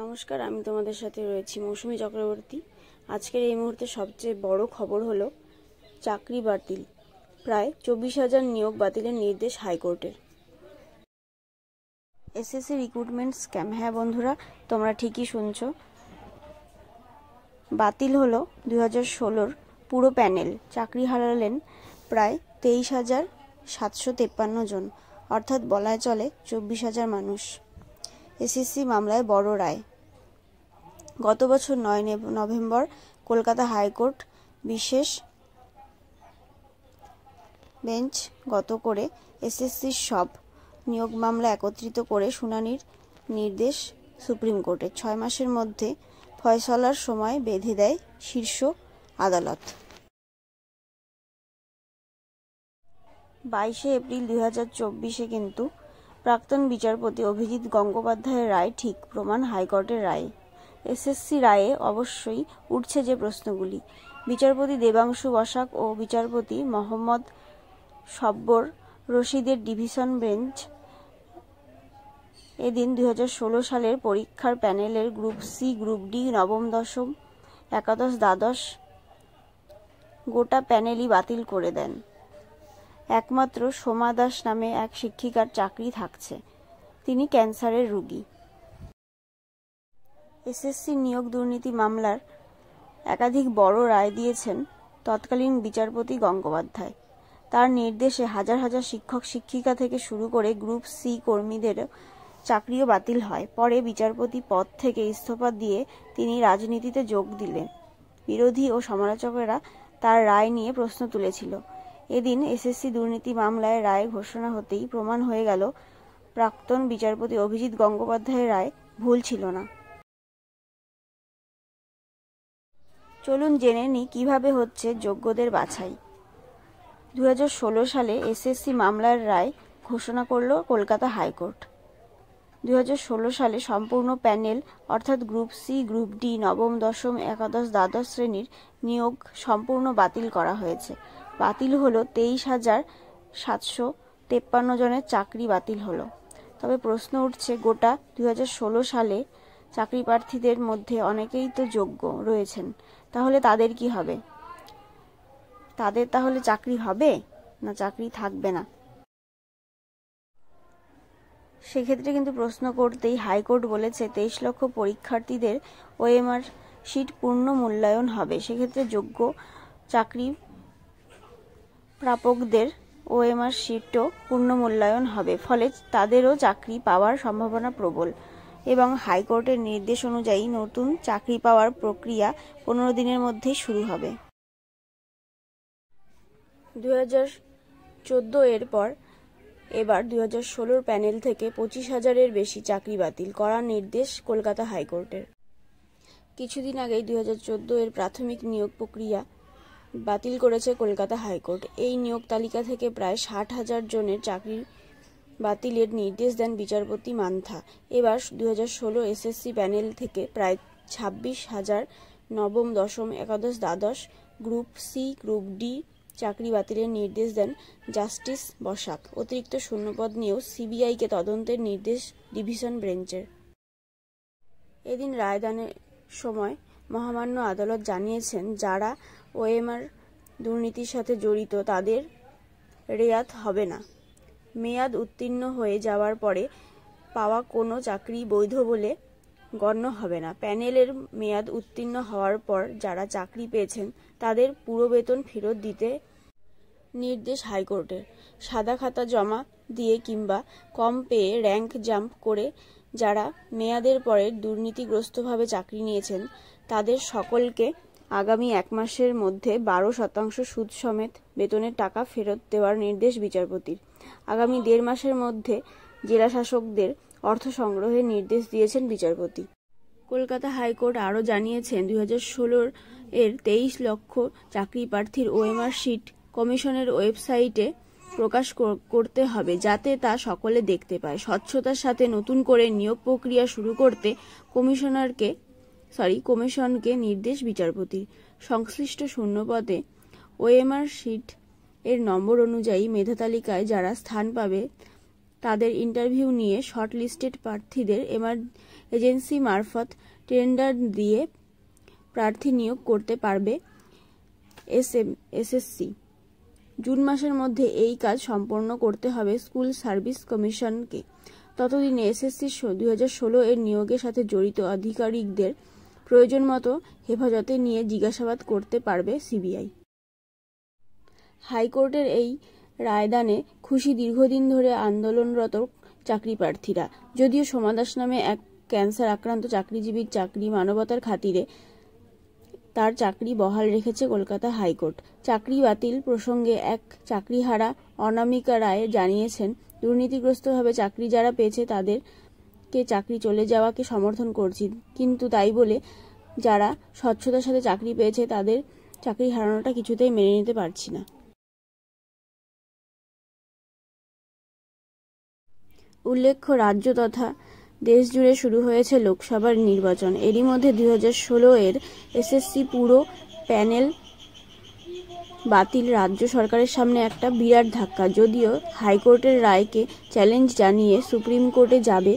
নমস্কার আমি তোমাদের সাথে রয়েছি মৌসুমি চক্রবর্তী আজকের এই মুহূর্তে সবচেয়ে বড় খবর হলো চাকরি বাতিল প্রায় চব্বিশ হাজার নিয়োগ বাতিলের নির্দেশ হাইকোর্টের এসএসসি রিক্রুটমেন্ট স্ক্যাম হ্যাঁ বন্ধুরা তোমরা ঠিকই শুনছ বাতিল হলো দু হাজার ষোলোর পুরো প্যানেল চাকরি হারালেন প্রায় তেইশ হাজার সাতশো তেপ্পান্ন জন অর্থাৎ বলায় চলে চব্বিশ হাজার মানুষ এসিসি মামলায় বড় রায় গত বছর নয় নভেম্বর কলকাতা হাইকোর্ট বিশেষ বেঞ্চ গত করে এসএসসির সব নিয়োগ মামলা একত্রিত করে শুনানির নির্দেশ সুপ্রিম কোর্টে ছয় মাসের মধ্যে ফয়সলার সময় বেঁধে দেয় শীর্ষ আদালত বাইশে এপ্রিল দুই হাজার চব্বিশে কিন্তু প্রাক্তন বিচারপতি অভিজিৎ গঙ্গোপাধ্যায়ের রায় ঠিক প্রমাণ হাইকোর্টের রায় এসএসসি রায়ে অবশ্যই উঠছে যে প্রশ্নগুলি বিচারপতি দেবাংশু বসাক ও বিচারপতি মোহাম্মদ সব্বর রশিদের ডিভিশন বেঞ্চ এদিন দুই সালের পরীক্ষার প্যানেলের গ্রুপ সি গ্রুপ ডি নবম দশম একাদশ দ্বাদশ গোটা প্যানেলই বাতিল করে দেন একমাত্র সোমা দাস নামে এক শিক্ষিকার চাকরি থাকছে তিনি ক্যান্সারের রুগী এসএসসি নিয়োগ দুর্নীতি মামলার একাধিক বড় রায় দিয়েছেন তৎকালীন বিচারপতি গঙ্গোপাধ্যায় তার নির্দেশে হাজার হাজার শিক্ষক শিক্ষিকা থেকে শুরু করে গ্রুপ সি কর্মীদের চাকরিও বাতিল হয় পরে বিচারপতি পদ থেকে ইস্তফা দিয়ে তিনি রাজনীতিতে যোগ দিলেন বিরোধী ও সমালোচকেরা তার রায় নিয়ে প্রশ্ন তুলেছিল এদিন এসএসসি দুর্নীতি মামলায় রায় ঘোষণা হতেই প্রমাণ হয়ে গেল প্রাক্তন বিচারপতি অভিজিৎ গঙ্গোপাধ্যায়ের রায় ভুল ছিল না চলুন জেনে নিই কিভাবে হচ্ছে যোগ্যদের বাছাই দু সালে এসএসসি মামলার রায় ঘোষণা করল কলকাতা হাইকোর্ট দু সালে সম্পূর্ণ প্যানেল অর্থাৎ গ্রুপ সি গ্রুপ ডি নবম দশম একাদশ দ্বাদশ শ্রেণীর নিয়োগ সম্পূর্ণ বাতিল করা হয়েছে বাতিল হলো তেইশ হাজার সাতশো তেপ্পান্ন জনের চাকরি বাতিল হলো তবে প্রশ্ন উঠছে গোটা দু সালে চাকরি প্রার্থীদের মধ্যে অনেকেই তো যোগ্য রয়েছেন তাহলে তাদের কি হবে তাদের তাহলে চাকরি হবে না চাকরি থাকবে না সেক্ষেত্রে কিন্তু প্রশ্ন করতেই হাইকোর্ট বলেছে তেইশ লক্ষ পরীক্ষার্থীদের ওএমআর শিট পূর্ণ মূল্যায়ন হবে সেক্ষেত্রে যোগ্য চাকরি প্রাপকদের ওএমআর শিটও পূর্ণ মূল্যায়ন হবে ফলে তাদেরও চাকরি পাওয়ার সম্ভাবনা প্রবল এবং হাইকোর্টের নির্দেশ অনুযায়ী নতুন চাকরি পাওয়ার প্রক্রিয়া পনেরো দিনের মধ্যেই শুরু হবে দু হাজার এর পর এবার দু হাজার ষোলোর প্যানেল থেকে পঁচিশ হাজারের বেশি চাকরি বাতিল করার নির্দেশ কলকাতা হাইকোর্টের কিছুদিন আগেই দু হাজার এর প্রাথমিক নিয়োগ প্রক্রিয়া বাতিল করেছে কলকাতা হাইকোর্ট এই নিয়োগ তালিকা থেকে প্রায় ষাট হাজার জনের চাকরি বাতিলের নির্দেশ দেন বিচারপতি মান্থা এবার দু হাজার ষোলো এসএসসি প্যানেল থেকে প্রায় ছাব্বিশ হাজার নবম দশম একাদশ দ্বাদশ গ্রুপ সি গ্রুপ ডি চাকরি বাতিলের নির্দেশ দেন জাস্টিস বসাক অতিরিক্ত শূন্যপদ নিয়েও সিবিআইকে তদন্তের নির্দেশ ডিভিশন ব্রেঞ্চের এদিন রায়দানের সময় মহামান্য আদালত জানিয়েছেন যারা ওএমআর দুর্নীতির সাথে জড়িত তাদের রেয়াত হবে না মেয়াদ উত্তীর্ণ হয়ে যাওয়ার পরে পাওয়া কোনো চাকরি বৈধ বলে গণ্য হবে না প্যানেলের মেয়াদ উত্তীর্ণ হওয়ার পর যারা চাকরি পেয়েছেন তাদের পুরো বেতন ফেরত দিতে নির্দেশ হাইকোর্টের সাদা খাতা জমা দিয়ে কিংবা কম পেয়ে র্যাঙ্ক জাম্প করে যারা মেয়াদের পরে দুর্নীতিগ্রস্তভাবে চাকরি নিয়েছেন তাদের সকলকে আগামী এক মাসের মধ্যে বারো শতাংশ সুদ সমেত বেতনের টাকা ফেরত দেওয়ার নির্দেশ বিচারপতির আগামী দেড় মাসের মধ্যে জেলা শাসকদের অর্থ সংগ্রহের নির্দেশ দিয়েছেন বিচারপতি কলকাতা হাইকোর্ট আরও জানিয়েছেন দুই হাজার ষোলোর এর তেইশ লক্ষ চাকরি প্রার্থীর ওএমআর শিট কমিশনের ওয়েবসাইটে প্রকাশ করতে হবে যাতে তা সকলে দেখতে পায় স্বচ্ছতার সাথে নতুন করে নিয়োগ প্রক্রিয়া শুরু করতে কমিশনারকে সরি কমিশনকে নির্দেশ বিচারপতির সংশ্লিষ্ট শূন্যপদে ওএমআর শিট এর নম্বর অনুযায়ী মেধা তালিকায় যারা স্থান পাবে তাদের ইন্টারভিউ নিয়ে শর্ট লিস্টেড প্রার্থীদের এমার এজেন্সি মারফত টেন্ডার দিয়ে প্রার্থী নিয়োগ করতে পারবে এস এম এসএসসি জুন মাসের মধ্যে এই কাজ সম্পন্ন করতে হবে স্কুল সার্ভিস কমিশনকে ততদিনে এসএসসি দু হাজার ষোলো এর নিয়োগের সাথে জড়িত আধিকারিকদের প্রয়োজন মতো হেফাজতে নিয়ে জিজ্ঞাসাবাদ করতে পারবে সিবিআই হাইকোর্টের এই রায়দানে খুশি দীর্ঘদিন ধরে আন্দোলনরত চাকরি প্রার্থীরা যদিও সমাদাস নামে এক ক্যান্সার আক্রান্ত চাকরিজীবীর চাকরি মানবতার খাতিরে তার চাকরি বহাল রেখেছে কলকাতা হাইকোর্ট চাকরি বাতিল প্রসঙ্গে এক চাকরিহারা অনামিকা রায় জানিয়েছেন দুর্নীতিগ্রস্তভাবে চাকরি যারা পেয়েছে তাদের কে চাকরি চলে যাওয়াকে সমর্থন করছি কিন্তু তাই বলে যারা স্বচ্ছতার সাথে চাকরি পেয়েছে তাদের চাকরি হারানোটা কিছুতেই মেনে নিতে পারছি না উল্লেখ্য রাজ্য তথা দেশ জুড়ে শুরু হয়েছে লোকসভার নির্বাচন এরই মধ্যে দুই হাজার ষোলো এর এসএসসি পুরো প্যানেল বাতিল রাজ্য সরকারের সামনে একটা বিরাট ধাক্কা যদিও হাইকোর্টের রায়কে চ্যালেঞ্জ জানিয়ে সুপ্রিম কোর্টে যাবে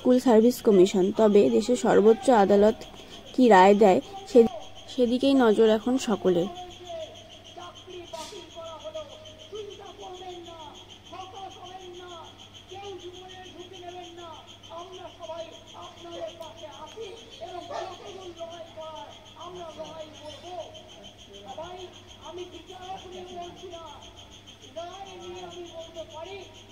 স্কুল সার্ভিস কমিশন তবে দেশের সর্বোচ্চ আদালত কি রায় দেয় সেদিকেই নজর এখন সকলের আমি বিচারক নিয়ে বলছি না আমি বলতে পারি